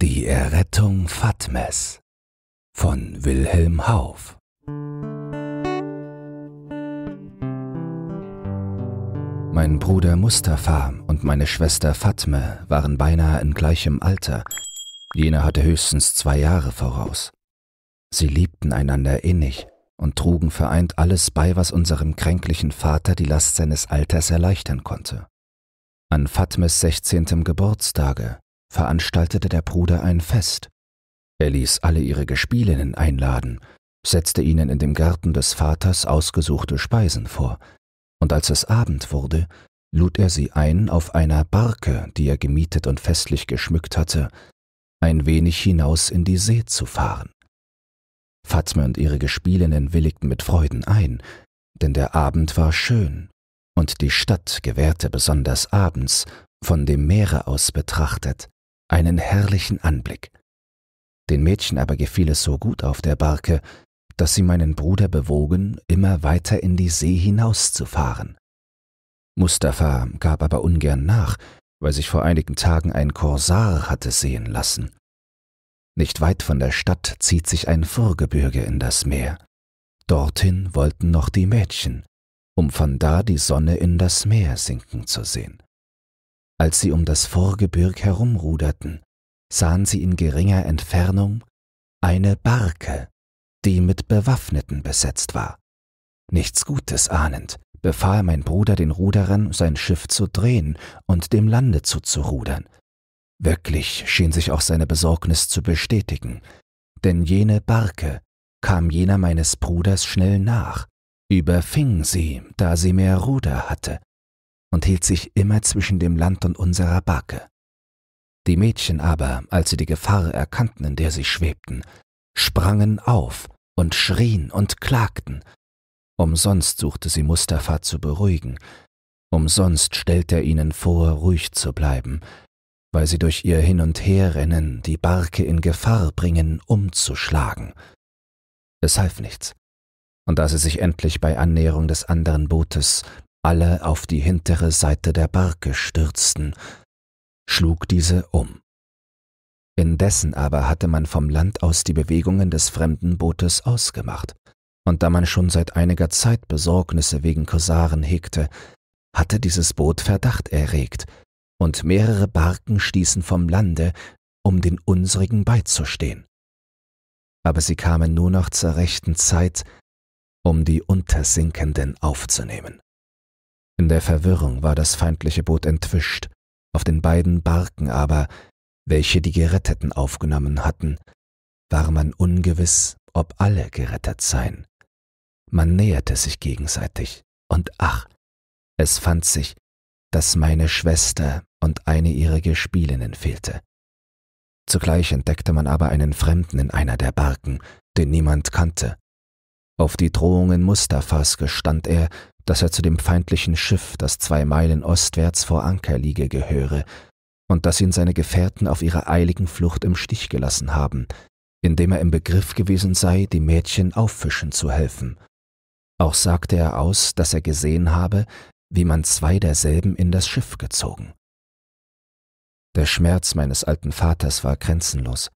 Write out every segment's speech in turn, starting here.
Die Errettung Fatmes von Wilhelm Hauff Mein Bruder Mustafa und meine Schwester Fatme waren beinahe in gleichem Alter. Jener hatte höchstens zwei Jahre voraus. Sie liebten einander innig und trugen vereint alles bei, was unserem kränklichen Vater die Last seines Alters erleichtern konnte. An Fatmes 16. Geburtstage veranstaltete der Bruder ein Fest. Er ließ alle ihre Gespielinnen einladen, setzte ihnen in dem Garten des Vaters ausgesuchte Speisen vor, und als es Abend wurde, lud er sie ein, auf einer Barke, die er gemietet und festlich geschmückt hatte, ein wenig hinaus in die See zu fahren. Fatme und ihre Gespielinnen willigten mit Freuden ein, denn der Abend war schön, und die Stadt gewährte besonders abends, von dem Meere aus betrachtet, einen herrlichen Anblick. Den Mädchen aber gefiel es so gut auf der Barke, dass sie meinen Bruder bewogen, immer weiter in die See hinauszufahren. Mustafa gab aber ungern nach, weil sich vor einigen Tagen ein Korsar hatte sehen lassen. Nicht weit von der Stadt zieht sich ein Vorgebirge in das Meer. Dorthin wollten noch die Mädchen, um von da die Sonne in das Meer sinken zu sehen. Als sie um das Vorgebirg herumruderten, sahen sie in geringer Entfernung eine Barke, die mit Bewaffneten besetzt war. Nichts Gutes ahnend, befahl mein Bruder den Ruderern, sein Schiff zu drehen und dem Lande zuzurudern. Wirklich schien sich auch seine Besorgnis zu bestätigen, denn jene Barke kam jener meines Bruders schnell nach, überfing sie, da sie mehr Ruder hatte, und hielt sich immer zwischen dem Land und unserer Barke. Die Mädchen aber, als sie die Gefahr erkannten, in der sie schwebten, sprangen auf und schrien und klagten. Umsonst suchte sie Mustafa zu beruhigen, umsonst stellte er ihnen vor, ruhig zu bleiben, weil sie durch ihr Hin und Herrennen die Barke in Gefahr bringen, umzuschlagen. Es half nichts. Und da sie sich endlich bei Annäherung des anderen Bootes alle auf die hintere Seite der Barke stürzten, schlug diese um. Indessen aber hatte man vom Land aus die Bewegungen des fremden Bootes ausgemacht, und da man schon seit einiger Zeit Besorgnisse wegen Korsaren hegte, hatte dieses Boot Verdacht erregt, und mehrere Barken stießen vom Lande, um den unsrigen beizustehen. Aber sie kamen nur noch zur rechten Zeit, um die Untersinkenden aufzunehmen. In der Verwirrung war das feindliche Boot entwischt, auf den beiden Barken aber, welche die Geretteten aufgenommen hatten, war man ungewiss, ob alle gerettet seien. Man näherte sich gegenseitig, und ach, es fand sich, dass meine Schwester und eine ihrer Gespielinnen fehlte. Zugleich entdeckte man aber einen Fremden in einer der Barken, den niemand kannte. Auf die Drohungen Mustafas gestand er, dass er zu dem feindlichen Schiff, das zwei Meilen ostwärts vor Anker liege, gehöre, und dass ihn seine Gefährten auf ihrer eiligen Flucht im Stich gelassen haben, indem er im Begriff gewesen sei, die Mädchen auffischen zu helfen. Auch sagte er aus, dass er gesehen habe, wie man zwei derselben in das Schiff gezogen. Der Schmerz meines alten Vaters war grenzenlos,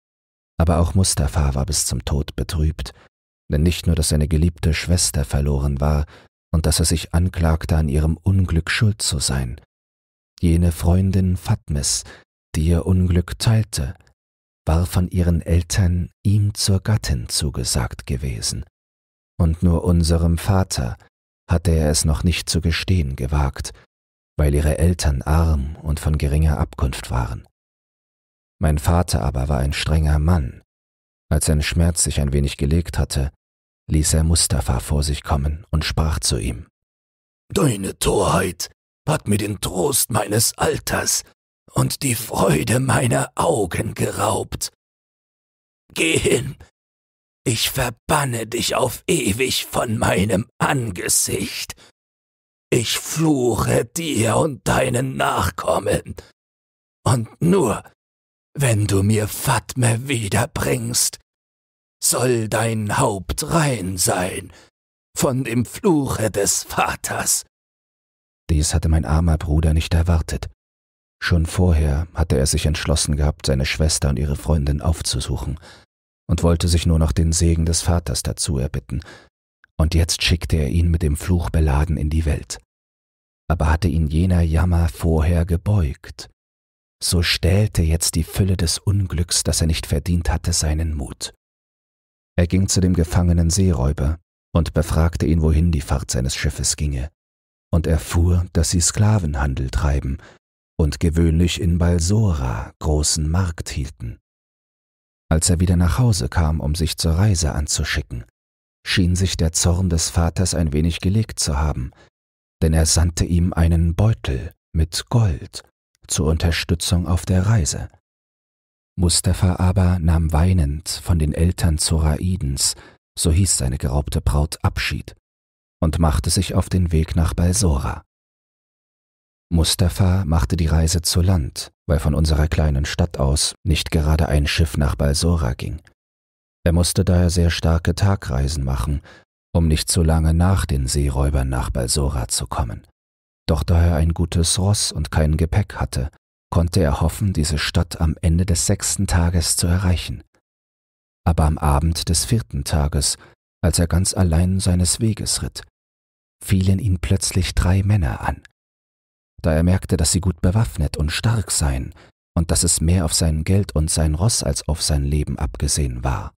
aber auch Mustafa war bis zum Tod betrübt, denn nicht nur, dass seine geliebte Schwester verloren war, und dass er sich anklagte, an ihrem Unglück schuld zu sein. Jene Freundin Fatmes, die ihr Unglück teilte, war von ihren Eltern ihm zur Gattin zugesagt gewesen, und nur unserem Vater hatte er es noch nicht zu gestehen gewagt, weil ihre Eltern arm und von geringer Abkunft waren. Mein Vater aber war ein strenger Mann. Als sein Schmerz sich ein wenig gelegt hatte, ließ er Mustafa vor sich kommen und sprach zu ihm. Deine Torheit hat mir den Trost meines Alters und die Freude meiner Augen geraubt. Geh hin, ich verbanne dich auf ewig von meinem Angesicht. Ich fluche dir und deinen Nachkommen. Und nur, wenn du mir Fatme wiederbringst, soll dein Haupt rein sein von dem Fluche des Vaters. Dies hatte mein armer Bruder nicht erwartet. Schon vorher hatte er sich entschlossen gehabt, seine Schwester und ihre Freundin aufzusuchen und wollte sich nur noch den Segen des Vaters dazu erbitten, und jetzt schickte er ihn mit dem Fluch beladen in die Welt. Aber hatte ihn jener Jammer vorher gebeugt, so stählte jetzt die Fülle des Unglücks, das er nicht verdient hatte, seinen Mut. Er ging zu dem gefangenen Seeräuber und befragte ihn, wohin die Fahrt seines Schiffes ginge, und erfuhr, dass sie Sklavenhandel treiben und gewöhnlich in Balsora großen Markt hielten. Als er wieder nach Hause kam, um sich zur Reise anzuschicken, schien sich der Zorn des Vaters ein wenig gelegt zu haben, denn er sandte ihm einen Beutel mit Gold zur Unterstützung auf der Reise. Mustafa aber nahm weinend von den Eltern Zoraidens, so hieß seine geraubte Braut, Abschied und machte sich auf den Weg nach Balsora. Mustafa machte die Reise zu Land, weil von unserer kleinen Stadt aus nicht gerade ein Schiff nach Balsora ging. Er musste daher sehr starke Tagreisen machen, um nicht zu lange nach den Seeräubern nach Balsora zu kommen. Doch da er ein gutes Ross und kein Gepäck hatte, konnte er hoffen, diese Stadt am Ende des sechsten Tages zu erreichen. Aber am Abend des vierten Tages, als er ganz allein seines Weges ritt, fielen ihn plötzlich drei Männer an. Da er merkte, dass sie gut bewaffnet und stark seien und dass es mehr auf sein Geld und sein Ross als auf sein Leben abgesehen war,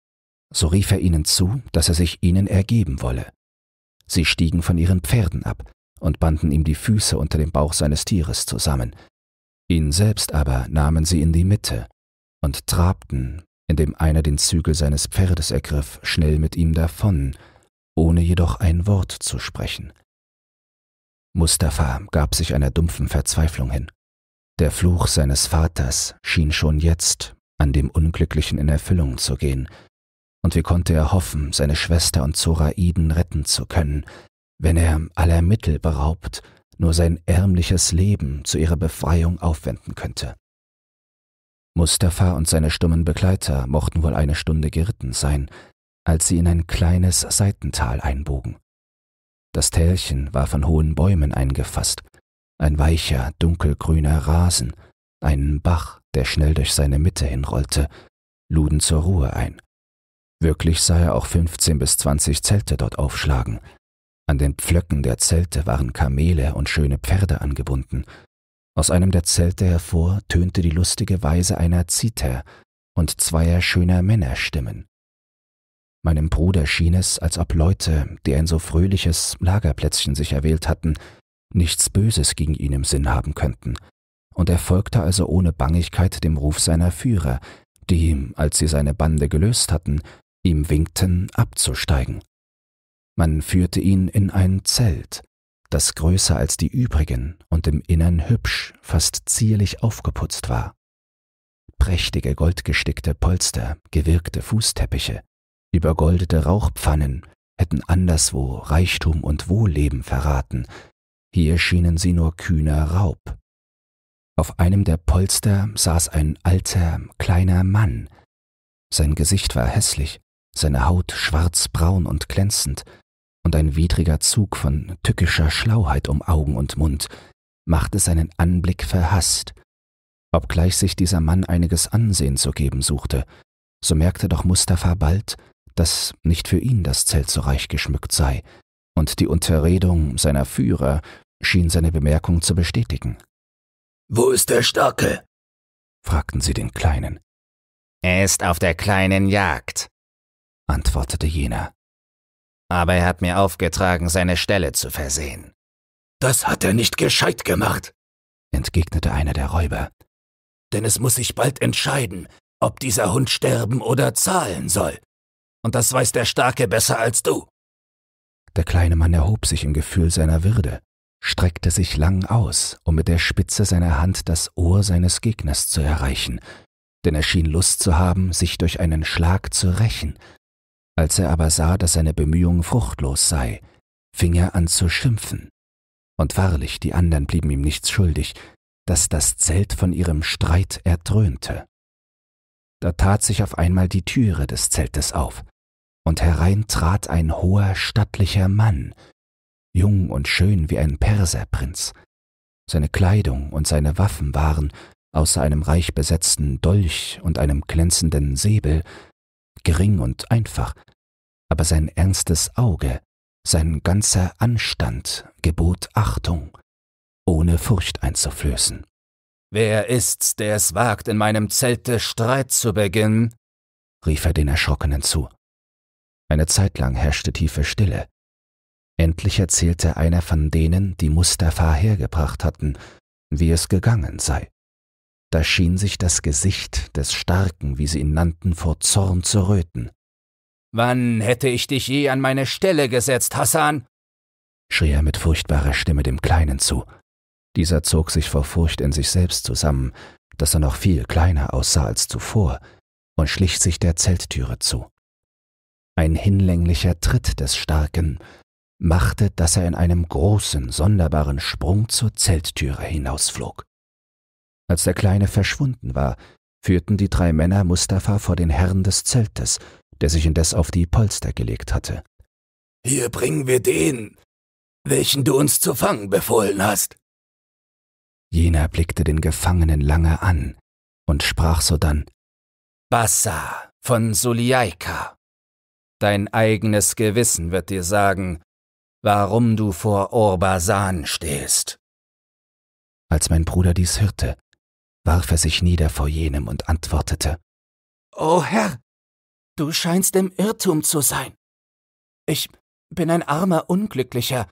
so rief er ihnen zu, dass er sich ihnen ergeben wolle. Sie stiegen von ihren Pferden ab und banden ihm die Füße unter dem Bauch seines Tieres zusammen, Ihn selbst aber nahmen sie in die Mitte und trabten, indem einer den Zügel seines Pferdes ergriff, schnell mit ihm davon, ohne jedoch ein Wort zu sprechen. Mustafa gab sich einer dumpfen Verzweiflung hin. Der Fluch seines Vaters schien schon jetzt an dem Unglücklichen in Erfüllung zu gehen, und wie konnte er hoffen, seine Schwester und Zoraiden retten zu können, wenn er aller Mittel beraubt nur sein ärmliches Leben zu ihrer Befreiung aufwenden könnte. Mustafa und seine stummen Begleiter mochten wohl eine Stunde geritten sein, als sie in ein kleines Seitental einbogen. Das Tälchen war von hohen Bäumen eingefasst, ein weicher, dunkelgrüner Rasen, ein Bach, der schnell durch seine Mitte hinrollte, luden zur Ruhe ein. Wirklich sah er auch 15 bis 20 Zelte dort aufschlagen, an den Pflöcken der Zelte waren Kamele und schöne Pferde angebunden. Aus einem der Zelte hervor tönte die lustige Weise einer Zither und zweier schöner Männerstimmen. Meinem Bruder schien es, als ob Leute, die ein so fröhliches Lagerplätzchen sich erwählt hatten, nichts Böses gegen ihn im Sinn haben könnten, und er folgte also ohne Bangigkeit dem Ruf seiner Führer, die, als sie seine Bande gelöst hatten, ihm winkten, abzusteigen. Man führte ihn in ein Zelt, das größer als die übrigen und im Innern hübsch, fast zierlich aufgeputzt war. Prächtige goldgestickte Polster, gewirkte Fußteppiche, übergoldete Rauchpfannen hätten anderswo Reichtum und Wohlleben verraten, hier schienen sie nur kühner Raub. Auf einem der Polster saß ein alter, kleiner Mann. Sein Gesicht war hässlich, seine Haut schwarzbraun und glänzend, und ein widriger Zug von tückischer Schlauheit um Augen und Mund machte seinen Anblick verhaßt. Obgleich sich dieser Mann einiges Ansehen zu geben suchte, so merkte doch Mustafa bald, dass nicht für ihn das Zelt so reich geschmückt sei, und die Unterredung seiner Führer schien seine Bemerkung zu bestätigen. Wo ist der Starke? fragten sie den Kleinen. Er ist auf der kleinen Jagd, antwortete jener aber er hat mir aufgetragen, seine Stelle zu versehen. Das hat er nicht gescheit gemacht, entgegnete einer der Räuber. Denn es muss sich bald entscheiden, ob dieser Hund sterben oder zahlen soll. Und das weiß der Starke besser als du. Der kleine Mann erhob sich im Gefühl seiner Würde, streckte sich lang aus, um mit der Spitze seiner Hand das Ohr seines Gegners zu erreichen, denn er schien Lust zu haben, sich durch einen Schlag zu rächen, als er aber sah, dass seine Bemühung fruchtlos sei, fing er an zu schimpfen. Und wahrlich, die anderen blieben ihm nichts schuldig, dass das Zelt von ihrem Streit erdröhnte. Da tat sich auf einmal die Türe des Zeltes auf, und herein trat ein hoher, stattlicher Mann, jung und schön wie ein Perserprinz. Seine Kleidung und seine Waffen waren, außer einem reich besetzten Dolch und einem glänzenden Säbel, gering und einfach, aber sein ernstes Auge, sein ganzer Anstand gebot Achtung, ohne Furcht einzuflößen. Wer ist's, der es wagt, in meinem Zelte Streit zu beginnen? rief er den Erschrockenen zu. Eine Zeit lang herrschte tiefe Stille. Endlich erzählte einer von denen, die Mustafa hergebracht hatten, wie es gegangen sei da schien sich das Gesicht des Starken, wie sie ihn nannten, vor Zorn zu röten. Wann hätte ich dich je an meine Stelle gesetzt, Hassan? schrie er mit furchtbarer Stimme dem Kleinen zu. Dieser zog sich vor Furcht in sich selbst zusammen, dass er noch viel kleiner aussah als zuvor, und schlich sich der Zelttüre zu. Ein hinlänglicher Tritt des Starken machte, dass er in einem großen, sonderbaren Sprung zur Zelttüre hinausflog. Als der Kleine verschwunden war, führten die drei Männer Mustafa vor den Herrn des Zeltes, der sich indes auf die Polster gelegt hatte. Hier bringen wir den, welchen du uns zu fangen befohlen hast. Jener blickte den Gefangenen lange an und sprach sodann Bassa von Suliaika. Dein eigenes Gewissen wird dir sagen, warum du vor Orbasan stehst. Als mein Bruder dies hörte, warf er sich nieder vor jenem und antwortete O Herr, du scheinst im Irrtum zu sein. Ich bin ein armer Unglücklicher,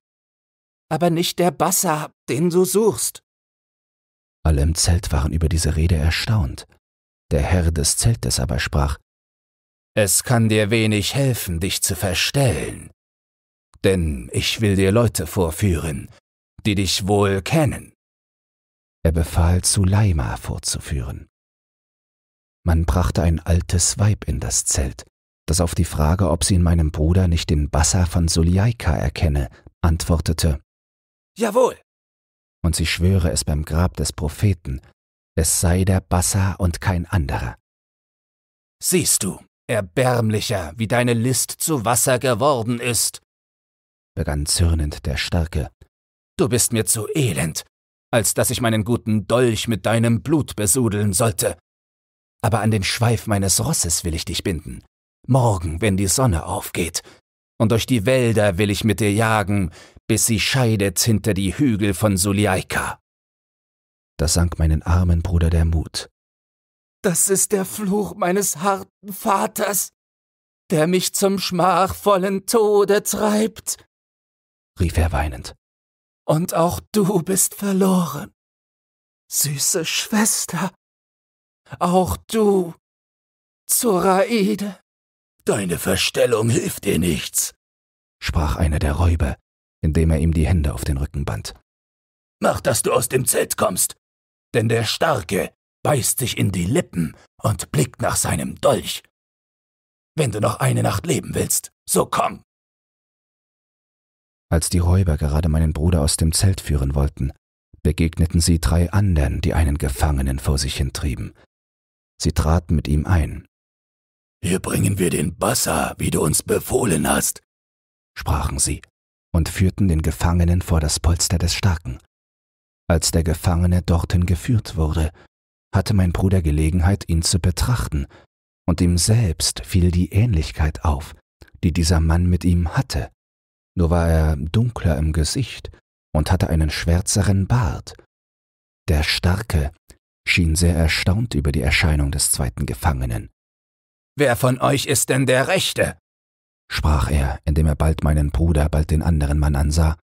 aber nicht der Bassa, den du suchst. Alle im Zelt waren über diese Rede erstaunt. Der Herr des Zeltes aber sprach Es kann dir wenig helfen, dich zu verstellen, denn ich will dir Leute vorführen, die dich wohl kennen. Er befahl, Suleima vorzuführen. Man brachte ein altes Weib in das Zelt, das auf die Frage, ob sie in meinem Bruder nicht den Bassa von Suliaika erkenne, antwortete Jawohl. Und sie schwöre es beim Grab des Propheten, es sei der Bassa und kein anderer. Siehst du, erbärmlicher, wie deine List zu Wasser geworden ist, begann zürnend der Starke. Du bist mir zu elend, als dass ich meinen guten Dolch mit deinem Blut besudeln sollte. Aber an den Schweif meines Rosses will ich dich binden, morgen, wenn die Sonne aufgeht, und durch die Wälder will ich mit dir jagen, bis sie scheidet hinter die Hügel von Suliaika. Da sank meinen armen Bruder der Mut. Das ist der Fluch meines harten Vaters, der mich zum schmachvollen Tode treibt, rief er weinend und auch du bist verloren. Süße Schwester, auch du, Zoraide. Deine Verstellung hilft dir nichts, sprach einer der Räuber, indem er ihm die Hände auf den Rücken band. Mach, dass du aus dem Zelt kommst, denn der Starke beißt sich in die Lippen und blickt nach seinem Dolch. Wenn du noch eine Nacht leben willst, so komm. Als die Räuber gerade meinen Bruder aus dem Zelt führen wollten, begegneten sie drei anderen, die einen Gefangenen vor sich hintrieben. Sie traten mit ihm ein. Hier bringen wir den Bassa, wie du uns befohlen hast, sprachen sie und führten den Gefangenen vor das Polster des Starken. Als der Gefangene dorthin geführt wurde, hatte mein Bruder Gelegenheit, ihn zu betrachten, und ihm selbst fiel die Ähnlichkeit auf, die dieser Mann mit ihm hatte nur war er dunkler im Gesicht und hatte einen schwärzeren Bart. Der Starke schien sehr erstaunt über die Erscheinung des zweiten Gefangenen. Wer von euch ist denn der Rechte? sprach er, indem er bald meinen Bruder, bald den anderen Mann ansah.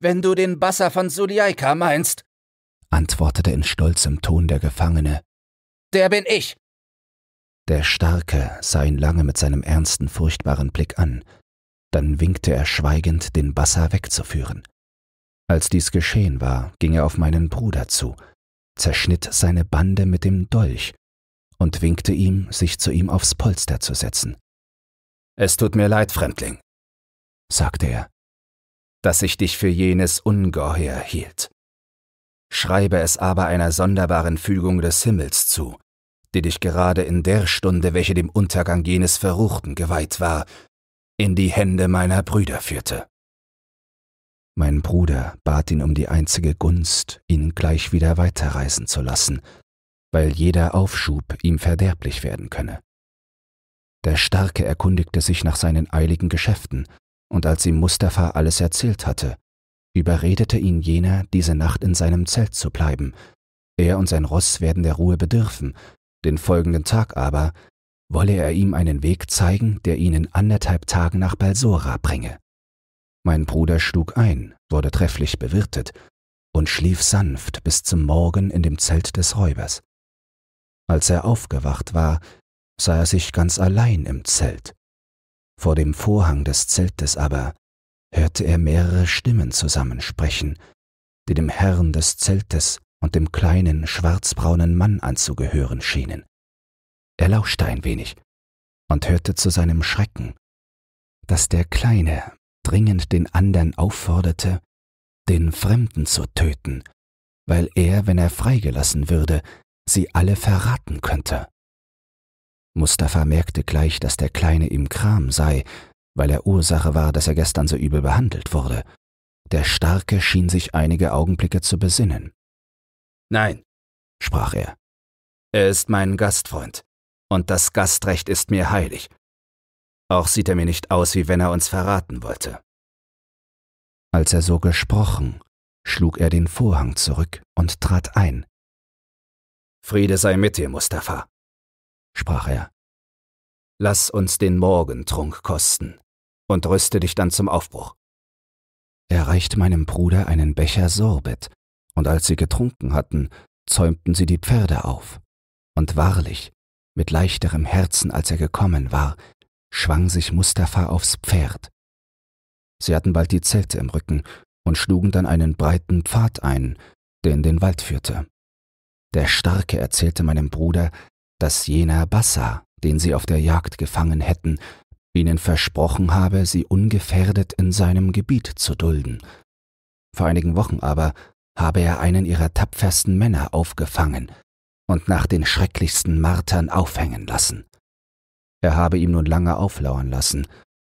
Wenn du den Basser von Suliaika meinst, antwortete in stolzem Ton der Gefangene, der bin ich. Der Starke sah ihn lange mit seinem ernsten, furchtbaren Blick an, dann winkte er schweigend, den Basser wegzuführen. Als dies geschehen war, ging er auf meinen Bruder zu, zerschnitt seine Bande mit dem Dolch und winkte ihm, sich zu ihm aufs Polster zu setzen. Es tut mir leid, Fremdling, sagte er, dass ich dich für jenes Ungeheuer hielt. Schreibe es aber einer sonderbaren Fügung des Himmels zu, die dich gerade in der Stunde, welche dem Untergang jenes Verruchten geweiht war, in die Hände meiner Brüder führte. Mein Bruder bat ihn um die einzige Gunst, ihn gleich wieder weiterreisen zu lassen, weil jeder Aufschub ihm verderblich werden könne. Der Starke erkundigte sich nach seinen eiligen Geschäften, und als ihm Mustafa alles erzählt hatte, überredete ihn jener, diese Nacht in seinem Zelt zu bleiben. Er und sein Ross werden der Ruhe bedürfen, den folgenden Tag aber wolle er ihm einen Weg zeigen, der ihn in anderthalb Tagen nach Balsora bringe. Mein Bruder schlug ein, wurde trefflich bewirtet und schlief sanft bis zum Morgen in dem Zelt des Räubers. Als er aufgewacht war, sah er sich ganz allein im Zelt. Vor dem Vorhang des Zeltes aber hörte er mehrere Stimmen zusammensprechen, die dem Herrn des Zeltes und dem kleinen schwarzbraunen Mann anzugehören schienen. Er lauschte ein wenig und hörte zu seinem Schrecken, dass der Kleine dringend den andern aufforderte, den Fremden zu töten, weil er, wenn er freigelassen würde, sie alle verraten könnte. Mustafa merkte gleich, dass der Kleine im Kram sei, weil er Ursache war, dass er gestern so übel behandelt wurde. Der Starke schien sich einige Augenblicke zu besinnen. Nein, sprach er, er ist mein Gastfreund und das Gastrecht ist mir heilig. Auch sieht er mir nicht aus, wie wenn er uns verraten wollte. Als er so gesprochen, schlug er den Vorhang zurück und trat ein. Friede sei mit dir, Mustafa, sprach er. Lass uns den Morgentrunk kosten und rüste dich dann zum Aufbruch. Er reichte meinem Bruder einen Becher Sorbet, und als sie getrunken hatten, zäumten sie die Pferde auf. Und wahrlich, mit leichterem Herzen, als er gekommen war, schwang sich Mustafa aufs Pferd. Sie hatten bald die Zelte im Rücken und schlugen dann einen breiten Pfad ein, der in den Wald führte. Der Starke erzählte meinem Bruder, dass jener Bassa, den sie auf der Jagd gefangen hätten, ihnen versprochen habe, sie ungefährdet in seinem Gebiet zu dulden. Vor einigen Wochen aber habe er einen ihrer tapfersten Männer aufgefangen, und nach den schrecklichsten Martern aufhängen lassen. Er habe ihm nun lange auflauern lassen,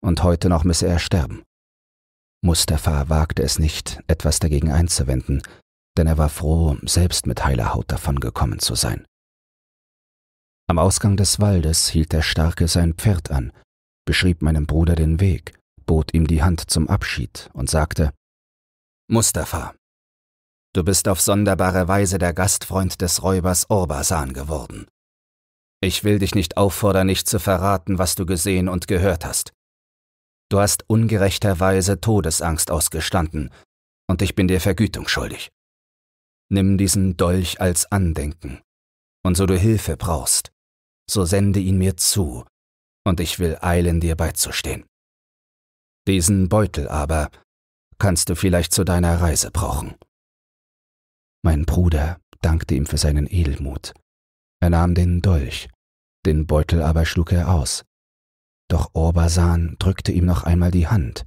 und heute noch müsse er sterben. Mustafa wagte es nicht, etwas dagegen einzuwenden, denn er war froh, selbst mit heiler Haut davongekommen zu sein. Am Ausgang des Waldes hielt der Starke sein Pferd an, beschrieb meinem Bruder den Weg, bot ihm die Hand zum Abschied und sagte, Mustafa, Du bist auf sonderbare Weise der Gastfreund des Räubers Orbasan geworden. Ich will dich nicht auffordern, nicht zu verraten, was du gesehen und gehört hast. Du hast ungerechterweise Todesangst ausgestanden, und ich bin dir Vergütung schuldig. Nimm diesen Dolch als Andenken, und so du Hilfe brauchst, so sende ihn mir zu, und ich will eilen, dir beizustehen. Diesen Beutel aber kannst du vielleicht zu deiner Reise brauchen. Mein Bruder dankte ihm für seinen Edelmut. Er nahm den Dolch, den Beutel aber schlug er aus. Doch Orbasan drückte ihm noch einmal die Hand,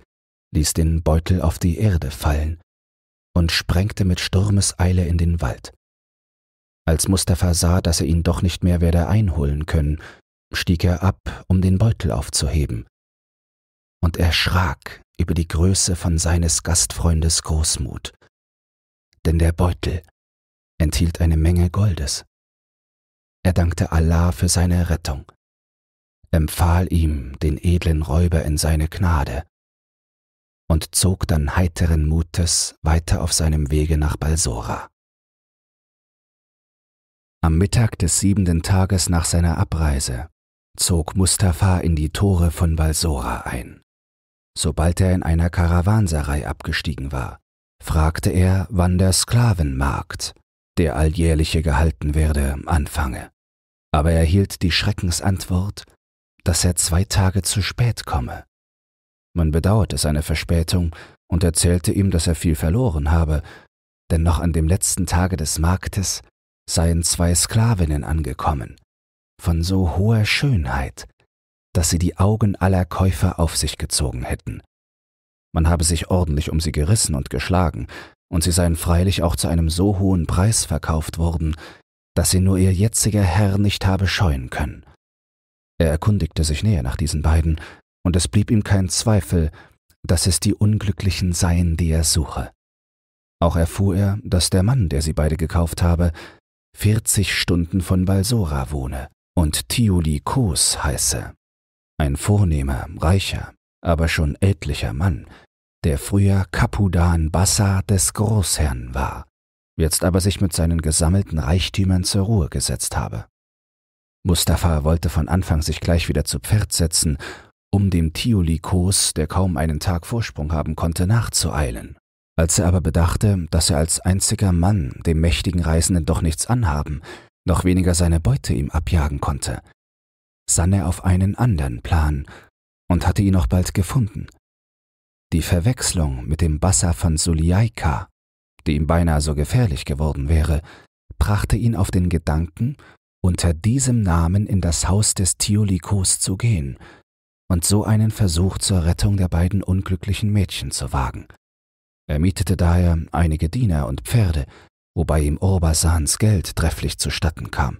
ließ den Beutel auf die Erde fallen und sprengte mit Sturmeseile in den Wald. Als Mustafa sah, dass er ihn doch nicht mehr werde einholen können, stieg er ab, um den Beutel aufzuheben. Und erschrak über die Größe von seines Gastfreundes Großmut denn der Beutel enthielt eine Menge Goldes. Er dankte Allah für seine Rettung, empfahl ihm den edlen Räuber in seine Gnade und zog dann heiteren Mutes weiter auf seinem Wege nach Balsora. Am Mittag des siebenten Tages nach seiner Abreise zog Mustafa in die Tore von Balsora ein. Sobald er in einer Karawanserei abgestiegen war, fragte er, wann der Sklavenmarkt, der alljährliche gehalten werde, anfange. Aber er hielt die Schreckensantwort, dass er zwei Tage zu spät komme. Man bedauerte seine Verspätung und erzählte ihm, dass er viel verloren habe, denn noch an dem letzten Tage des Marktes seien zwei Sklavinnen angekommen, von so hoher Schönheit, dass sie die Augen aller Käufer auf sich gezogen hätten man habe sich ordentlich um sie gerissen und geschlagen, und sie seien freilich auch zu einem so hohen Preis verkauft worden, dass sie nur ihr jetziger Herr nicht habe scheuen können. Er erkundigte sich näher nach diesen beiden, und es blieb ihm kein Zweifel, dass es die Unglücklichen seien, die er suche. Auch erfuhr er, dass der Mann, der sie beide gekauft habe, vierzig Stunden von Balsora wohne und Thiuli Kos heiße. Ein vornehmer, reicher, aber schon ältlicher Mann, der früher Kapudan Bassa des Großherrn war, jetzt aber sich mit seinen gesammelten Reichtümern zur Ruhe gesetzt habe. Mustafa wollte von Anfang sich gleich wieder zu Pferd setzen, um dem Tiulikos, der kaum einen Tag Vorsprung haben konnte, nachzueilen. Als er aber bedachte, dass er als einziger Mann dem mächtigen Reisenden doch nichts anhaben, noch weniger seine Beute ihm abjagen konnte, sann er auf einen anderen Plan und hatte ihn auch bald gefunden. Die Verwechslung mit dem Bassa von Suliaika, die ihm beinahe so gefährlich geworden wäre, brachte ihn auf den Gedanken, unter diesem Namen in das Haus des Thiolikos zu gehen und so einen Versuch zur Rettung der beiden unglücklichen Mädchen zu wagen. Er mietete daher einige Diener und Pferde, wobei ihm Orbasans Geld trefflich zustatten kam,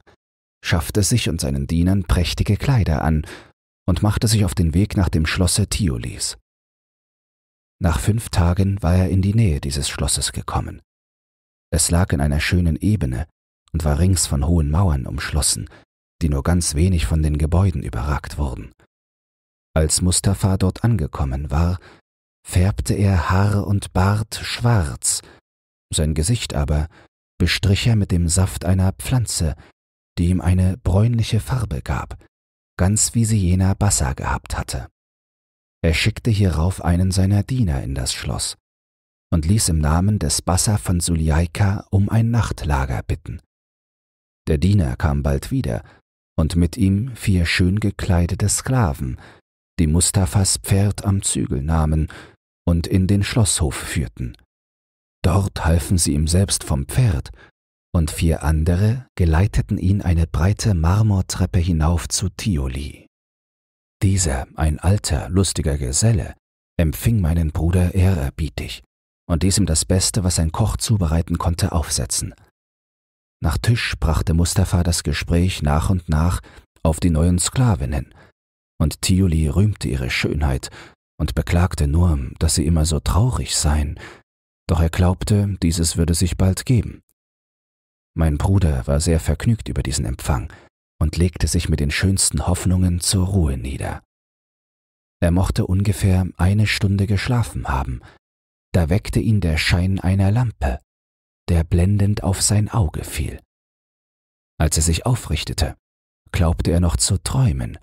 schaffte sich und seinen Dienern prächtige Kleider an und machte sich auf den Weg nach dem Schlosse Tiolis. Nach fünf Tagen war er in die Nähe dieses Schlosses gekommen. Es lag in einer schönen Ebene und war rings von hohen Mauern umschlossen, die nur ganz wenig von den Gebäuden überragt wurden. Als Mustafa dort angekommen war, färbte er Haar und Bart schwarz, sein Gesicht aber bestrich er mit dem Saft einer Pflanze, die ihm eine bräunliche Farbe gab, ganz wie sie jener Bassa gehabt hatte. Er schickte hierauf einen seiner Diener in das Schloss und ließ im Namen des Bassa von Suliaika um ein Nachtlager bitten. Der Diener kam bald wieder und mit ihm vier schön gekleidete Sklaven, die Mustafas Pferd am Zügel nahmen und in den Schlosshof führten. Dort halfen sie ihm selbst vom Pferd und vier andere geleiteten ihn eine breite Marmortreppe hinauf zu Thioli. Dieser, ein alter, lustiger Geselle, empfing meinen Bruder ehrerbietig und ließ ihm das Beste, was ein Koch zubereiten konnte, aufsetzen. Nach Tisch brachte Mustafa das Gespräch nach und nach auf die neuen Sklavinnen, und Thioli rühmte ihre Schönheit und beklagte nur, dass sie immer so traurig seien, doch er glaubte, dieses würde sich bald geben. Mein Bruder war sehr vergnügt über diesen Empfang und legte sich mit den schönsten Hoffnungen zur Ruhe nieder. Er mochte ungefähr eine Stunde geschlafen haben, da weckte ihn der Schein einer Lampe, der blendend auf sein Auge fiel. Als er sich aufrichtete, glaubte er noch zu träumen,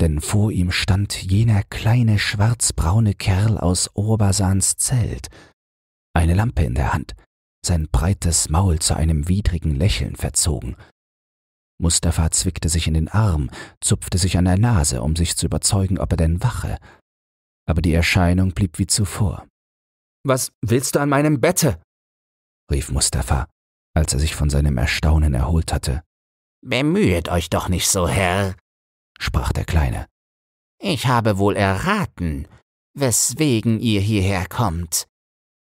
denn vor ihm stand jener kleine schwarzbraune Kerl aus Obersans Zelt, eine Lampe in der Hand, sein breites Maul zu einem widrigen Lächeln verzogen. Mustafa zwickte sich in den Arm, zupfte sich an der Nase, um sich zu überzeugen, ob er denn wache. Aber die Erscheinung blieb wie zuvor. Was willst du an meinem Bette? rief Mustafa, als er sich von seinem Erstaunen erholt hatte. Bemühet euch doch nicht so, Herr, sprach der Kleine. Ich habe wohl erraten, weswegen ihr hierher kommt.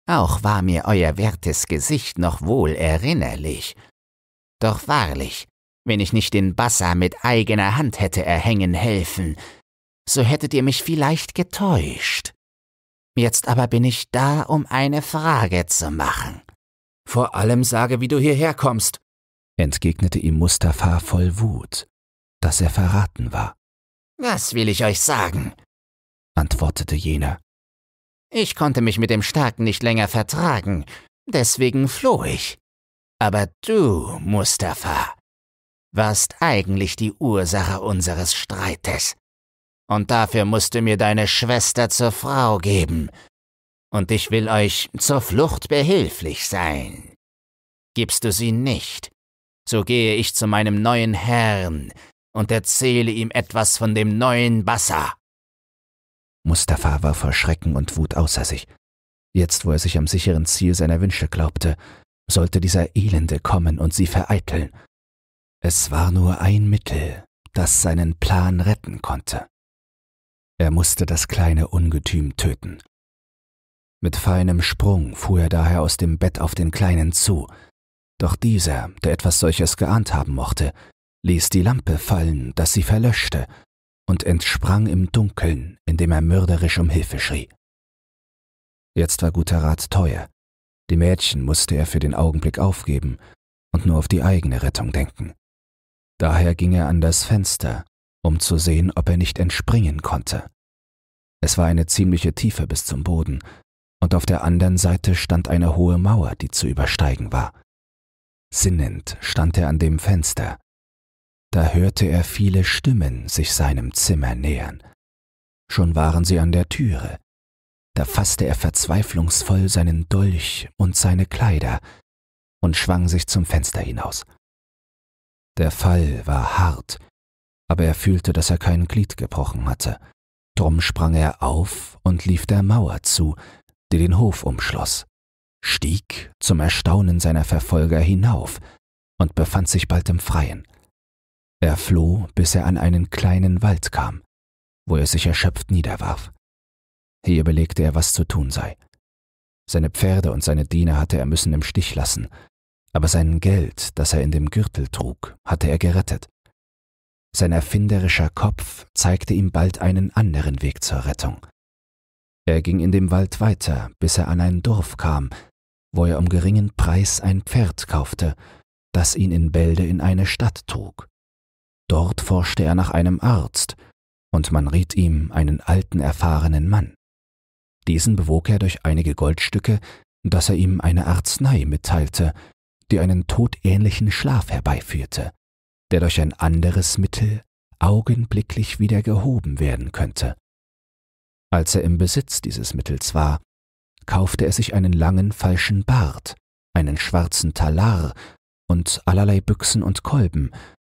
Auch war mir euer wertes Gesicht noch wohl erinnerlich. Doch wahrlich, wenn ich nicht den Bassa mit eigener Hand hätte erhängen helfen, so hättet ihr mich vielleicht getäuscht. Jetzt aber bin ich da, um eine Frage zu machen. Vor allem sage, wie du hierher kommst, entgegnete ihm Mustafa voll Wut, dass er verraten war. Was will ich euch sagen? antwortete jener. Ich konnte mich mit dem Starken nicht länger vertragen, deswegen floh ich. Aber du, Mustafa, warst eigentlich die Ursache unseres Streites. Und dafür musst du mir deine Schwester zur Frau geben. Und ich will euch zur Flucht behilflich sein. Gibst du sie nicht, so gehe ich zu meinem neuen Herrn und erzähle ihm etwas von dem neuen Basser. Mustafa war vor Schrecken und Wut außer sich. Jetzt, wo er sich am sicheren Ziel seiner Wünsche glaubte, sollte dieser Elende kommen und sie vereiteln. Es war nur ein Mittel, das seinen Plan retten konnte. Er musste das kleine Ungetüm töten. Mit feinem Sprung fuhr er daher aus dem Bett auf den Kleinen zu, doch dieser, der etwas solches geahnt haben mochte, ließ die Lampe fallen, dass sie verlöschte, und entsprang im Dunkeln, indem er mörderisch um Hilfe schrie. Jetzt war guter Rat teuer. Die Mädchen musste er für den Augenblick aufgeben und nur auf die eigene Rettung denken. Daher ging er an das Fenster, um zu sehen, ob er nicht entspringen konnte. Es war eine ziemliche Tiefe bis zum Boden, und auf der anderen Seite stand eine hohe Mauer, die zu übersteigen war. Sinnend stand er an dem Fenster, da hörte er viele Stimmen sich seinem Zimmer nähern. Schon waren sie an der Türe. Da faßte er verzweiflungsvoll seinen Dolch und seine Kleider und schwang sich zum Fenster hinaus. Der Fall war hart, aber er fühlte, dass er kein Glied gebrochen hatte. Drum sprang er auf und lief der Mauer zu, die den Hof umschloss, stieg zum Erstaunen seiner Verfolger hinauf und befand sich bald im Freien. Er floh, bis er an einen kleinen Wald kam, wo er sich erschöpft niederwarf. Hier belegte er, was zu tun sei. Seine Pferde und seine Diener hatte er müssen im Stich lassen, aber sein Geld, das er in dem Gürtel trug, hatte er gerettet. Sein erfinderischer Kopf zeigte ihm bald einen anderen Weg zur Rettung. Er ging in dem Wald weiter, bis er an ein Dorf kam, wo er um geringen Preis ein Pferd kaufte, das ihn in Bälde in eine Stadt trug. Dort forschte er nach einem Arzt, und man riet ihm einen alten, erfahrenen Mann. Diesen bewog er durch einige Goldstücke, dass er ihm eine Arznei mitteilte, die einen todähnlichen Schlaf herbeiführte, der durch ein anderes Mittel augenblicklich wieder gehoben werden könnte. Als er im Besitz dieses Mittels war, kaufte er sich einen langen falschen Bart, einen schwarzen Talar und allerlei Büchsen und Kolben,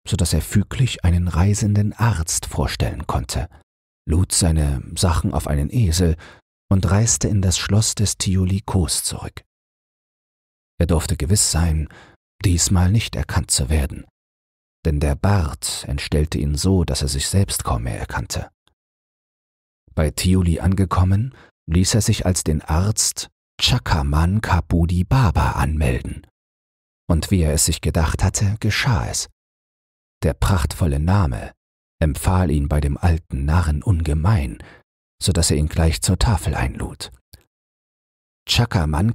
so dass er füglich einen reisenden Arzt vorstellen konnte, lud seine Sachen auf einen Esel und reiste in das Schloss des Thiolikos zurück. Er durfte gewiss sein, diesmal nicht erkannt zu werden, denn der Bart entstellte ihn so, dass er sich selbst kaum mehr erkannte. Bei Thiuli angekommen, ließ er sich als den Arzt Chakaman Kabudi Baba anmelden. Und wie er es sich gedacht hatte, geschah es der prachtvolle Name, empfahl ihn bei dem alten Narren ungemein, so daß er ihn gleich zur Tafel einlud. Chakaman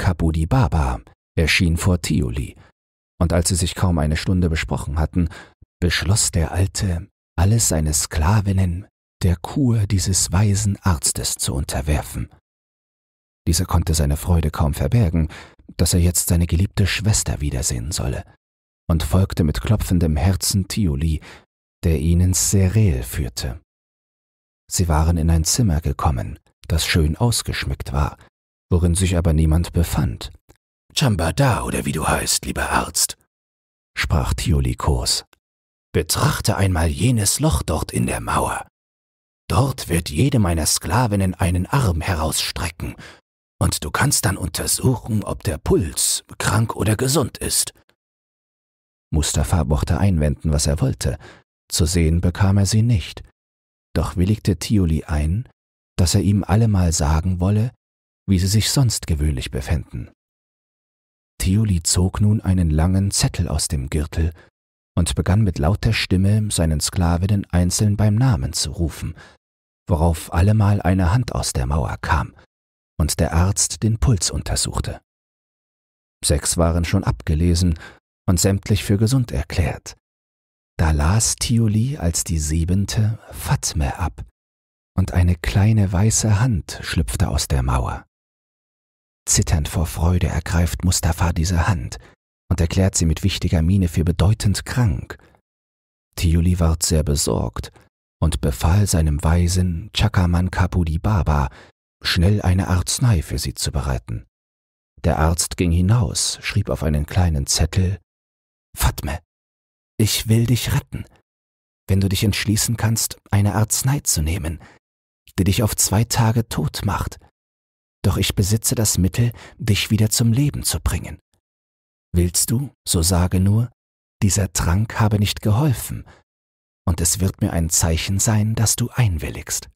Baba erschien vor Thiuli, und als sie sich kaum eine Stunde besprochen hatten, beschloss der Alte, alles seine Sklavinnen der Kur dieses weisen Arztes zu unterwerfen. Dieser konnte seine Freude kaum verbergen, dass er jetzt seine geliebte Schwester wiedersehen solle und folgte mit klopfendem Herzen Thiuli, der ihn ins Serel führte. Sie waren in ein Zimmer gekommen, das schön ausgeschmückt war, worin sich aber niemand befand. Chambada oder wie du heißt, lieber Arzt, sprach Thiuli Kos. Betrachte einmal jenes Loch dort in der Mauer. Dort wird jede meiner Sklavinnen einen Arm herausstrecken, und du kannst dann untersuchen, ob der Puls krank oder gesund ist. Mustafa mochte einwenden, was er wollte. Zu sehen bekam er sie nicht. Doch willigte Thiuli ein, dass er ihm allemal sagen wolle, wie sie sich sonst gewöhnlich befänden. Thiuli zog nun einen langen Zettel aus dem Gürtel und begann mit lauter Stimme seinen Sklavinnen einzeln beim Namen zu rufen, worauf allemal eine Hand aus der Mauer kam und der Arzt den Puls untersuchte. Sechs waren schon abgelesen und sämtlich für gesund erklärt. Da las Thiuli als die siebente Fatme ab, und eine kleine weiße Hand schlüpfte aus der Mauer. Zitternd vor Freude ergreift Mustafa diese Hand und erklärt sie mit wichtiger Miene für bedeutend krank. Thiuli ward sehr besorgt und befahl seinem Weisen Chakaman Kapudi Baba, schnell eine Arznei für sie zu bereiten. Der Arzt ging hinaus, schrieb auf einen kleinen Zettel Fatme, ich will dich retten. Wenn du dich entschließen kannst, eine Arznei zu nehmen, die dich auf zwei Tage tot macht. Doch ich besitze das Mittel, dich wieder zum Leben zu bringen. Willst du, so sage nur, dieser Trank habe nicht geholfen, und es wird mir ein Zeichen sein, dass du einwilligst.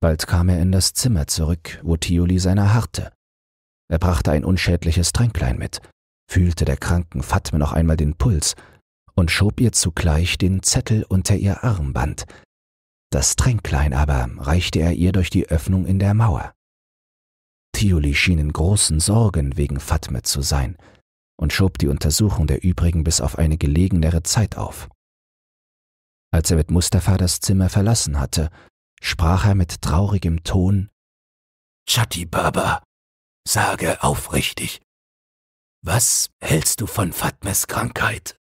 Bald kam er in das Zimmer zurück, wo Thiuli seiner harrte. Er brachte ein unschädliches Tränklein mit, fühlte der kranken Fatme noch einmal den Puls und schob ihr zugleich den Zettel unter ihr Armband. Das Tränklein aber reichte er ihr durch die Öffnung in der Mauer. Thiuli schien in großen Sorgen wegen Fatme zu sein und schob die Untersuchung der übrigen bis auf eine gelegenere Zeit auf. Als er mit Mustafa das Zimmer verlassen hatte, sprach er mit traurigem Ton Chatti Baba, sage aufrichtig, was hältst du von Fatmes Krankheit?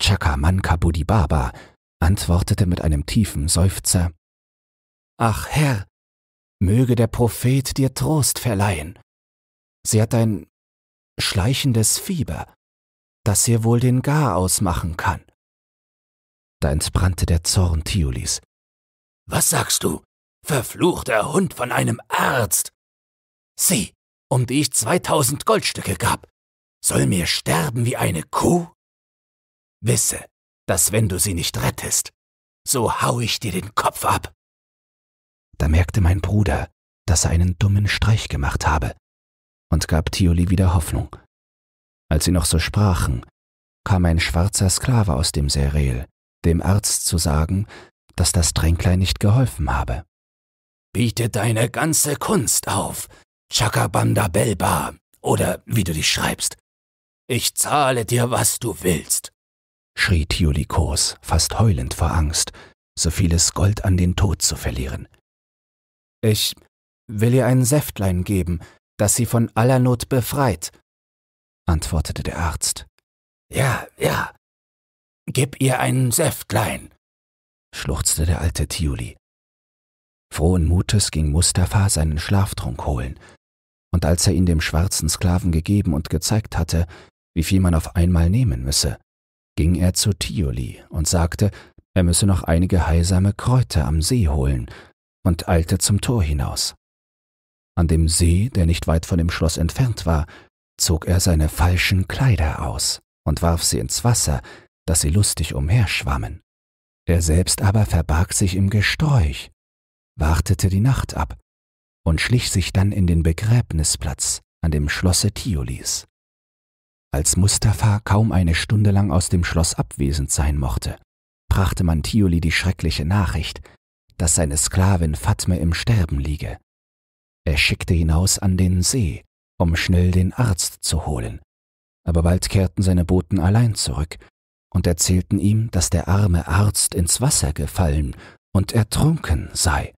Chakamanka Budibaba antwortete mit einem tiefen Seufzer. Ach Herr, möge der Prophet dir Trost verleihen. Sie hat ein schleichendes Fieber, das ihr wohl den Gar ausmachen kann. Da entbrannte der Zorn Thiolis. Was sagst du, verfluchter Hund von einem Arzt? Sieh, um die ich zweitausend Goldstücke gab, soll mir sterben wie eine Kuh? Wisse, dass wenn du sie nicht rettest, so hau ich dir den Kopf ab. Da merkte mein Bruder, dass er einen dummen Streich gemacht habe und gab Thioli wieder Hoffnung. Als sie noch so sprachen, kam ein schwarzer Sklave aus dem Serel, dem Arzt zu sagen, dass das Tränklein nicht geholfen habe. Biete deine ganze Kunst auf, Chakabanda Belba oder wie du dich schreibst. Ich zahle dir, was du willst, schrie Theolikos, fast heulend vor Angst, so vieles Gold an den Tod zu verlieren. Ich will ihr ein Säftlein geben, das sie von aller Not befreit, antwortete der Arzt. Ja, ja, gib ihr ein Säftlein, schluchzte der alte Thiuli. Frohen Mutes ging Mustafa seinen Schlaftrunk holen, und als er ihn dem schwarzen Sklaven gegeben und gezeigt hatte, wie viel man auf einmal nehmen müsse, ging er zu Thioli und sagte, er müsse noch einige heilsame Kräuter am See holen und eilte zum Tor hinaus. An dem See, der nicht weit von dem Schloss entfernt war, zog er seine falschen Kleider aus und warf sie ins Wasser, dass sie lustig umherschwammen. Er selbst aber verbarg sich im Gesträuch, wartete die Nacht ab und schlich sich dann in den Begräbnisplatz an dem Schlosse Thiolis. Als Mustafa kaum eine Stunde lang aus dem Schloss abwesend sein mochte, brachte man Thioli die schreckliche Nachricht, dass seine Sklavin Fatme im Sterben liege. Er schickte hinaus an den See, um schnell den Arzt zu holen, aber bald kehrten seine Boten allein zurück und erzählten ihm, dass der arme Arzt ins Wasser gefallen und ertrunken sei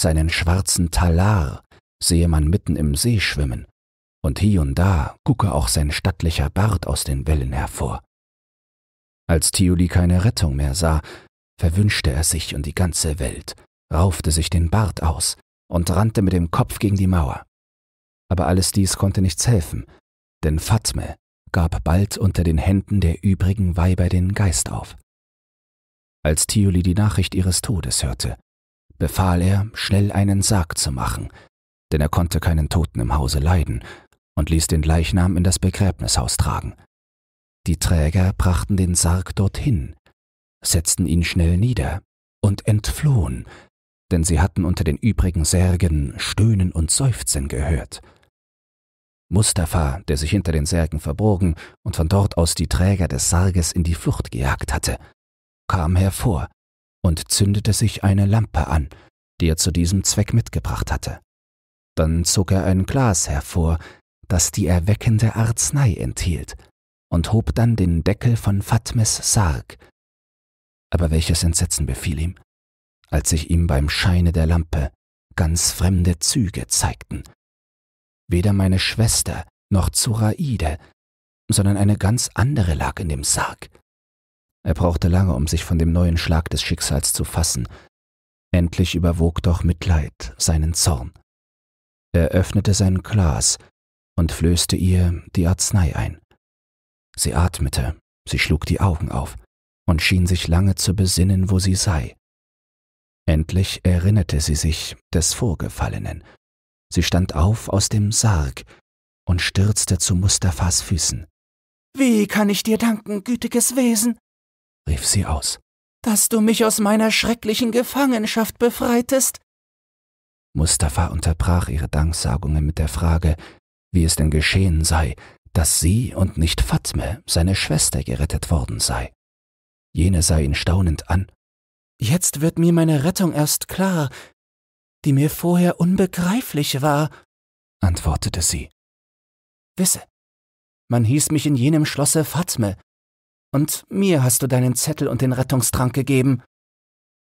seinen schwarzen Talar sehe man mitten im See schwimmen, und hie und da gucke auch sein stattlicher Bart aus den Wellen hervor. Als Thiuli keine Rettung mehr sah, verwünschte er sich und die ganze Welt, raufte sich den Bart aus und rannte mit dem Kopf gegen die Mauer. Aber alles dies konnte nichts helfen, denn Fatme gab bald unter den Händen der übrigen Weiber den Geist auf. Als Thiuli die Nachricht ihres Todes hörte, befahl er, schnell einen Sarg zu machen, denn er konnte keinen Toten im Hause leiden, und ließ den Leichnam in das Begräbnishaus tragen. Die Träger brachten den Sarg dorthin, setzten ihn schnell nieder und entflohen, denn sie hatten unter den übrigen Särgen Stöhnen und Seufzen gehört. Mustafa, der sich hinter den Särgen verborgen und von dort aus die Träger des Sarges in die Flucht gejagt hatte, kam hervor und zündete sich eine Lampe an, die er zu diesem Zweck mitgebracht hatte. Dann zog er ein Glas hervor, das die erweckende Arznei enthielt, und hob dann den Deckel von Fatmes Sarg. Aber welches Entsetzen befiel ihm, als sich ihm beim Scheine der Lampe ganz fremde Züge zeigten. Weder meine Schwester noch Zuraide, sondern eine ganz andere lag in dem Sarg. Er brauchte lange, um sich von dem neuen Schlag des Schicksals zu fassen. Endlich überwog doch Mitleid seinen Zorn. Er öffnete sein Glas und flößte ihr die Arznei ein. Sie atmete, sie schlug die Augen auf und schien sich lange zu besinnen, wo sie sei. Endlich erinnerte sie sich des Vorgefallenen. Sie stand auf aus dem Sarg und stürzte zu Mustafas Füßen. Wie kann ich dir danken, gütiges Wesen? rief sie aus. Dass du mich aus meiner schrecklichen Gefangenschaft befreitest. Mustafa unterbrach ihre Danksagungen mit der Frage, wie es denn geschehen sei, dass sie und nicht Fatme, seine Schwester, gerettet worden sei. Jene sah ihn staunend an. Jetzt wird mir meine Rettung erst klar, die mir vorher unbegreiflich war, antwortete sie. Wisse, man hieß mich in jenem Schlosse Fatme, und mir hast du deinen Zettel und den Rettungstrank gegeben.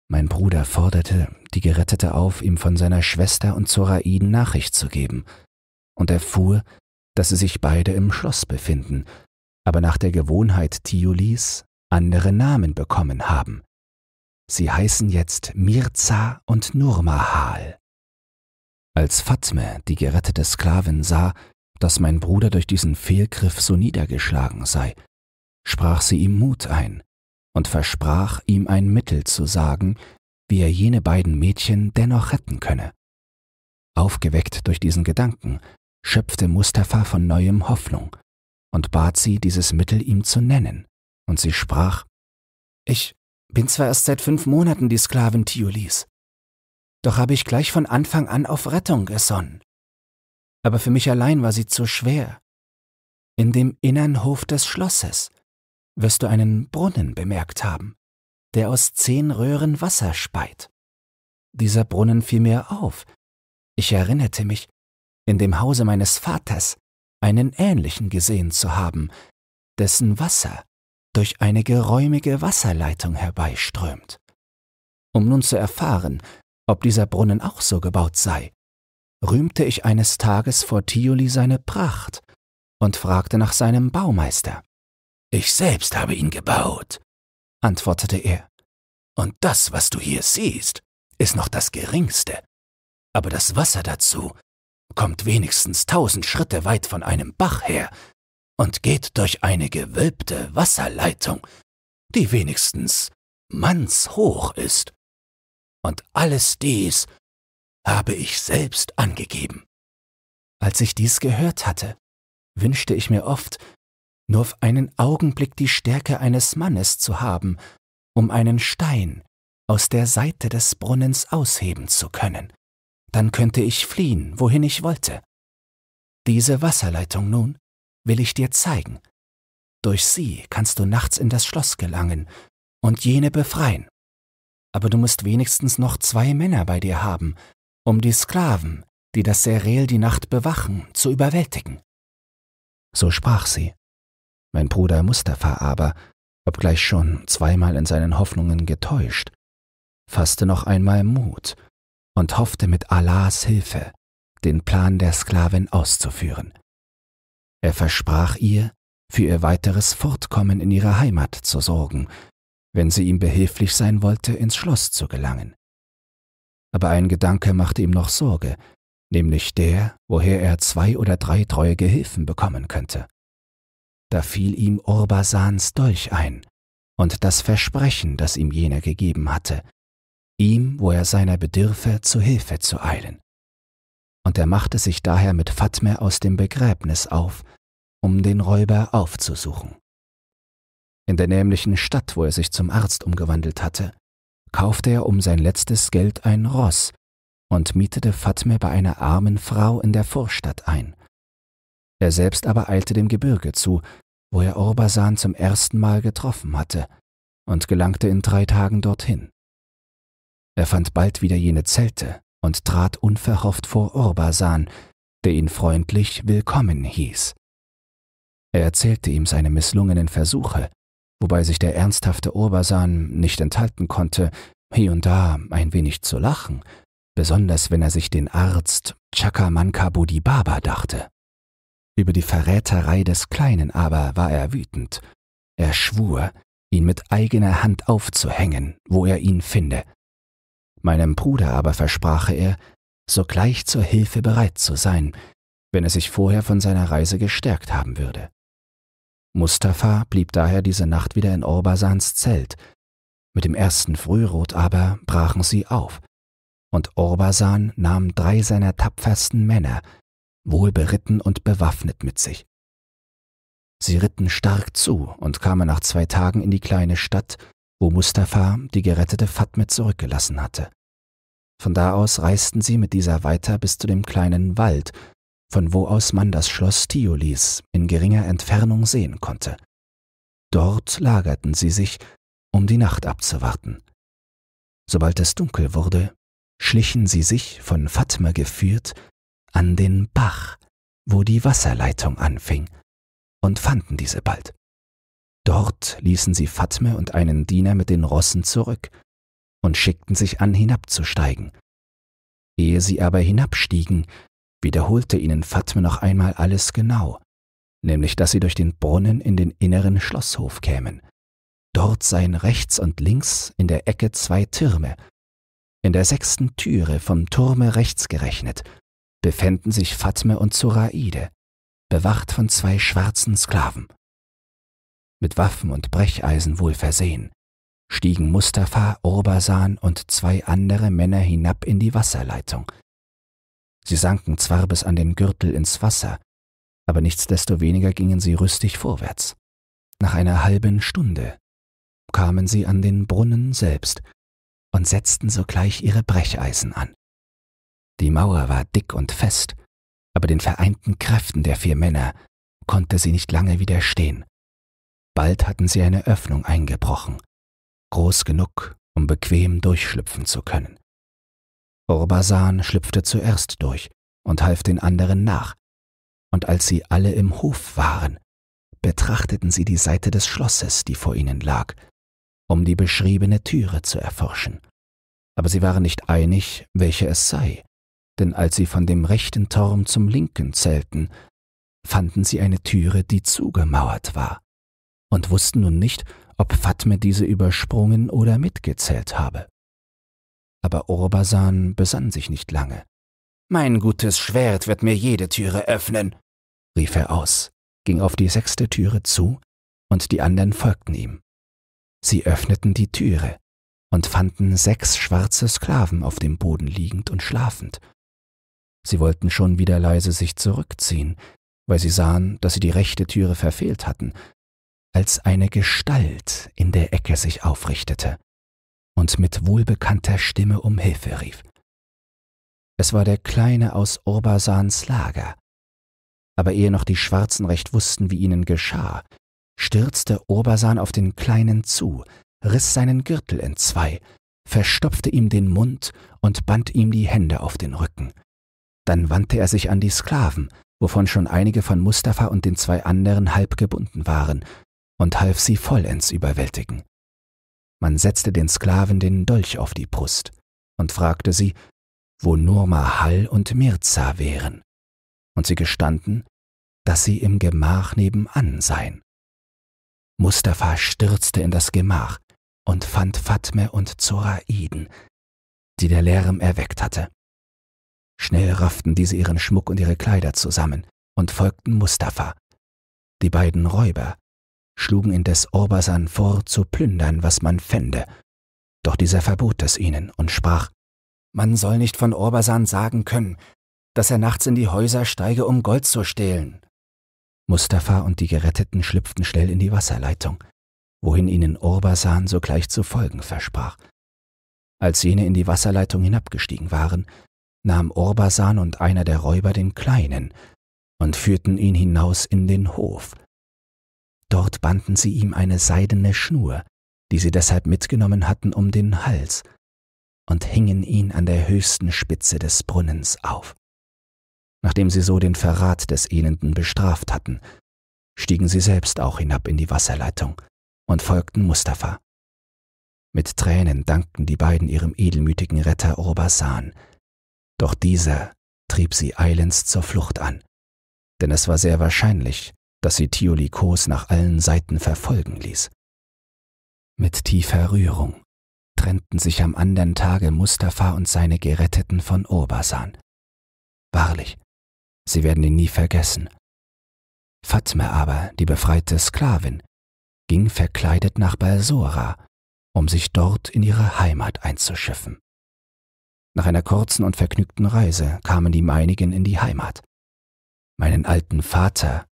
Mein Bruder forderte die Gerettete auf, ihm von seiner Schwester und Zoraiden Nachricht zu geben, und erfuhr, dass sie sich beide im Schloss befinden, aber nach der Gewohnheit Tiulis andere Namen bekommen haben. Sie heißen jetzt Mirza und Nurmahal. Als Fatme, die gerettete Sklavin, sah, dass mein Bruder durch diesen Fehlgriff so niedergeschlagen sei, sprach sie ihm Mut ein und versprach ihm ein Mittel zu sagen, wie er jene beiden Mädchen dennoch retten könne. Aufgeweckt durch diesen Gedanken, schöpfte Mustafa von neuem Hoffnung und bat sie, dieses Mittel ihm zu nennen, und sie sprach Ich bin zwar erst seit fünf Monaten die Sklavin Tiulis, doch habe ich gleich von Anfang an auf Rettung gesonnen. Aber für mich allein war sie zu schwer. In dem innern Hof des Schlosses wirst du einen Brunnen bemerkt haben, der aus zehn Röhren Wasser speit. Dieser Brunnen fiel mir auf. Ich erinnerte mich, in dem Hause meines Vaters einen ähnlichen gesehen zu haben, dessen Wasser durch eine geräumige Wasserleitung herbeiströmt. Um nun zu erfahren, ob dieser Brunnen auch so gebaut sei, rühmte ich eines Tages vor Thiuli seine Pracht und fragte nach seinem Baumeister. Ich selbst habe ihn gebaut, antwortete er. Und das, was du hier siehst, ist noch das geringste. Aber das Wasser dazu kommt wenigstens tausend Schritte weit von einem Bach her und geht durch eine gewölbte Wasserleitung, die wenigstens mannshoch ist. Und alles dies habe ich selbst angegeben. Als ich dies gehört hatte, wünschte ich mir oft, nur auf einen Augenblick die Stärke eines Mannes zu haben, um einen Stein aus der Seite des Brunnens ausheben zu können. Dann könnte ich fliehen, wohin ich wollte. Diese Wasserleitung nun will ich dir zeigen. Durch sie kannst du nachts in das Schloss gelangen und jene befreien. Aber du musst wenigstens noch zwei Männer bei dir haben, um die Sklaven, die das Serel die Nacht bewachen, zu überwältigen. So sprach sie mein Bruder Mustafa aber, obgleich schon zweimal in seinen Hoffnungen getäuscht, fasste noch einmal Mut und hoffte mit Allahs Hilfe, den Plan der Sklavin auszuführen. Er versprach ihr, für ihr weiteres Fortkommen in ihre Heimat zu sorgen, wenn sie ihm behilflich sein wollte, ins Schloss zu gelangen. Aber ein Gedanke machte ihm noch Sorge, nämlich der, woher er zwei oder drei treue Gehilfen bekommen könnte da fiel ihm Urbasans Dolch ein und das Versprechen, das ihm jener gegeben hatte, ihm, wo er seiner bedürfe, zu Hilfe zu eilen. Und er machte sich daher mit Fatme aus dem Begräbnis auf, um den Räuber aufzusuchen. In der nämlichen Stadt, wo er sich zum Arzt umgewandelt hatte, kaufte er um sein letztes Geld ein Ross und mietete Fatme bei einer armen Frau in der Vorstadt ein, er selbst aber eilte dem Gebirge zu, wo er Orbasan zum ersten Mal getroffen hatte, und gelangte in drei Tagen dorthin. Er fand bald wieder jene Zelte und trat unverhofft vor Orbasan, der ihn freundlich willkommen hieß. Er erzählte ihm seine misslungenen Versuche, wobei sich der ernsthafte Orbasan nicht enthalten konnte, hier und da ein wenig zu lachen, besonders wenn er sich den Arzt Chakamanka Bodhibaba dachte. Über die Verräterei des Kleinen aber war er wütend. Er schwur, ihn mit eigener Hand aufzuhängen, wo er ihn finde. Meinem Bruder aber versprach er, sogleich zur Hilfe bereit zu sein, wenn er sich vorher von seiner Reise gestärkt haben würde. Mustafa blieb daher diese Nacht wieder in Orbasans Zelt. Mit dem ersten Frührot aber brachen sie auf, und Orbasan nahm drei seiner tapfersten Männer, wohlberitten und bewaffnet mit sich. Sie ritten stark zu und kamen nach zwei Tagen in die kleine Stadt, wo Mustafa die gerettete Fatme zurückgelassen hatte. Von da aus reisten sie mit dieser weiter bis zu dem kleinen Wald, von wo aus man das Schloss Tiolis in geringer Entfernung sehen konnte. Dort lagerten sie sich, um die Nacht abzuwarten. Sobald es dunkel wurde, schlichen sie sich, von Fatma geführt, an den Bach, wo die Wasserleitung anfing, und fanden diese bald. Dort ließen sie Fatme und einen Diener mit den Rossen zurück und schickten sich an, hinabzusteigen. Ehe sie aber hinabstiegen, wiederholte ihnen Fatme noch einmal alles genau, nämlich dass sie durch den Brunnen in den inneren Schlosshof kämen. Dort seien rechts und links in der Ecke zwei Türme, in der sechsten Türe vom Turme rechts gerechnet, befänden sich Fatme und Zuraide, bewacht von zwei schwarzen Sklaven. Mit Waffen und Brecheisen wohl versehen, stiegen Mustafa, Orbasan und zwei andere Männer hinab in die Wasserleitung. Sie sanken zwar bis an den Gürtel ins Wasser, aber nichtsdestoweniger gingen sie rüstig vorwärts. Nach einer halben Stunde kamen sie an den Brunnen selbst und setzten sogleich ihre Brecheisen an. Die Mauer war dick und fest, aber den vereinten Kräften der vier Männer konnte sie nicht lange widerstehen. Bald hatten sie eine Öffnung eingebrochen, groß genug, um bequem durchschlüpfen zu können. Orbasan schlüpfte zuerst durch und half den anderen nach, und als sie alle im Hof waren, betrachteten sie die Seite des Schlosses, die vor ihnen lag, um die beschriebene Türe zu erforschen. Aber sie waren nicht einig, welche es sei denn als sie von dem rechten Turm zum linken zählten, fanden sie eine Türe, die zugemauert war, und wussten nun nicht, ob Fatme diese übersprungen oder mitgezählt habe. Aber Orbasan besann sich nicht lange. Mein gutes Schwert wird mir jede Türe öffnen, rief er aus, ging auf die sechste Türe zu, und die anderen folgten ihm. Sie öffneten die Türe und fanden sechs schwarze Sklaven auf dem Boden liegend und schlafend, Sie wollten schon wieder leise sich zurückziehen, weil sie sahen, dass sie die rechte Türe verfehlt hatten, als eine Gestalt in der Ecke sich aufrichtete und mit wohlbekannter Stimme um Hilfe rief. Es war der Kleine aus Orbasans Lager. Aber ehe noch die Schwarzen recht wussten, wie ihnen geschah, stürzte Orbasan auf den Kleinen zu, riss seinen Gürtel entzwei, verstopfte ihm den Mund und band ihm die Hände auf den Rücken. Dann wandte er sich an die Sklaven, wovon schon einige von Mustafa und den zwei anderen halb gebunden waren, und half sie vollends überwältigen. Man setzte den Sklaven den Dolch auf die Brust und fragte sie, wo Nurma Hall und Mirza wären, und sie gestanden, dass sie im Gemach nebenan seien. Mustafa stürzte in das Gemach und fand Fatme und Zoraiden, die der Lärm erweckt hatte. Schnell rafften diese ihren Schmuck und ihre Kleider zusammen und folgten Mustafa. Die beiden Räuber schlugen indes Orbasan vor, zu plündern, was man fände. Doch dieser verbot es ihnen und sprach, man soll nicht von Orbasan sagen können, dass er nachts in die Häuser steige, um Gold zu stehlen. Mustafa und die Geretteten schlüpften schnell in die Wasserleitung, wohin ihnen Orbasan sogleich zu folgen versprach. Als jene in die Wasserleitung hinabgestiegen waren, nahm Orbasan und einer der Räuber den Kleinen und führten ihn hinaus in den Hof. Dort banden sie ihm eine seidene Schnur, die sie deshalb mitgenommen hatten, um den Hals und hingen ihn an der höchsten Spitze des Brunnens auf. Nachdem sie so den Verrat des Elenden bestraft hatten, stiegen sie selbst auch hinab in die Wasserleitung und folgten Mustafa. Mit Tränen dankten die beiden ihrem edelmütigen Retter Orbasan, doch dieser trieb sie eilends zur Flucht an, denn es war sehr wahrscheinlich, dass sie Thiolikos nach allen Seiten verfolgen ließ. Mit tiefer Rührung trennten sich am andern Tage Mustafa und seine Geretteten von Obasan. Wahrlich, sie werden ihn nie vergessen. Fatme aber, die befreite Sklavin, ging verkleidet nach Balsora, um sich dort in ihre Heimat einzuschiffen. Nach einer kurzen und vergnügten Reise kamen die meinigen in die Heimat. Meinen alten Vater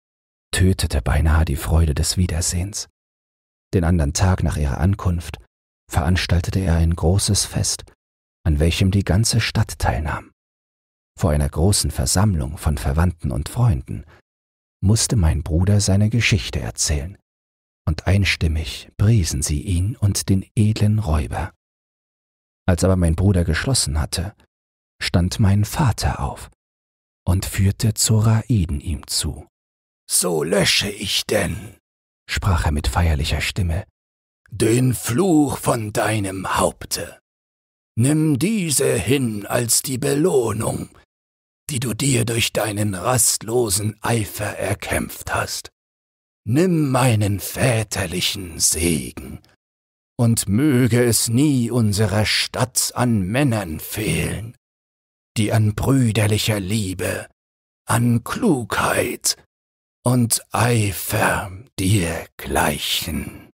tötete beinahe die Freude des Wiedersehens. Den anderen Tag nach ihrer Ankunft veranstaltete er ein großes Fest, an welchem die ganze Stadt teilnahm. Vor einer großen Versammlung von Verwandten und Freunden musste mein Bruder seine Geschichte erzählen, und einstimmig priesen sie ihn und den edlen Räuber. Als aber mein Bruder geschlossen hatte, stand mein Vater auf und führte Zoraiden ihm zu. So lösche ich denn, sprach er mit feierlicher Stimme, den Fluch von deinem Haupte. Nimm diese hin als die Belohnung, die du dir durch deinen rastlosen Eifer erkämpft hast. Nimm meinen väterlichen Segen und möge es nie unserer Stadt an Männern fehlen, die an brüderlicher Liebe, an Klugheit und Eifer dir gleichen.